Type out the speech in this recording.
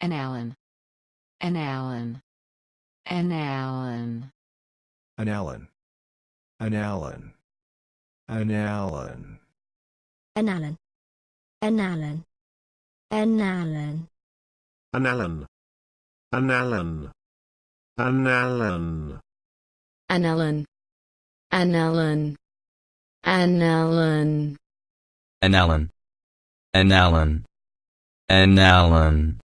An Allen. An Allen. An Allen. An Allen. An Allen. An Allen. An Allen. An Allen. An Allen. An Allen. An Allen. An Allen. An Allen. An Allen. An Allen. An Allen. An Allen. An Allen.